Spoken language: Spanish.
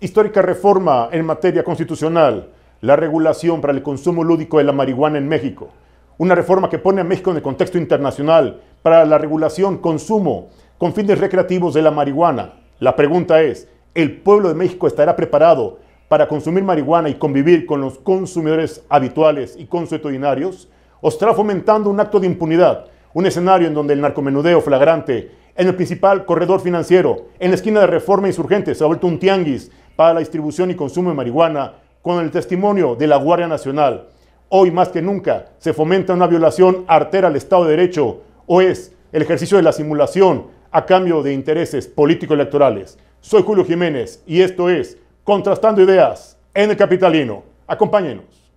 Histórica reforma en materia constitucional, la regulación para el consumo lúdico de la marihuana en México. Una reforma que pone a México en el contexto internacional para la regulación, consumo, con fines recreativos de la marihuana. La pregunta es, ¿el pueblo de México estará preparado para consumir marihuana y convivir con los consumidores habituales y consuetudinarios? ¿O estará fomentando un acto de impunidad, un escenario en donde el narcomenudeo flagrante en el principal corredor financiero, en la esquina de Reforma Insurgente, se ha vuelto un tianguis para la distribución y consumo de marihuana, con el testimonio de la Guardia Nacional. Hoy más que nunca se fomenta una violación artera al Estado de Derecho o es el ejercicio de la simulación a cambio de intereses políticos electorales Soy Julio Jiménez y esto es Contrastando Ideas en el Capitalino. Acompáñenos.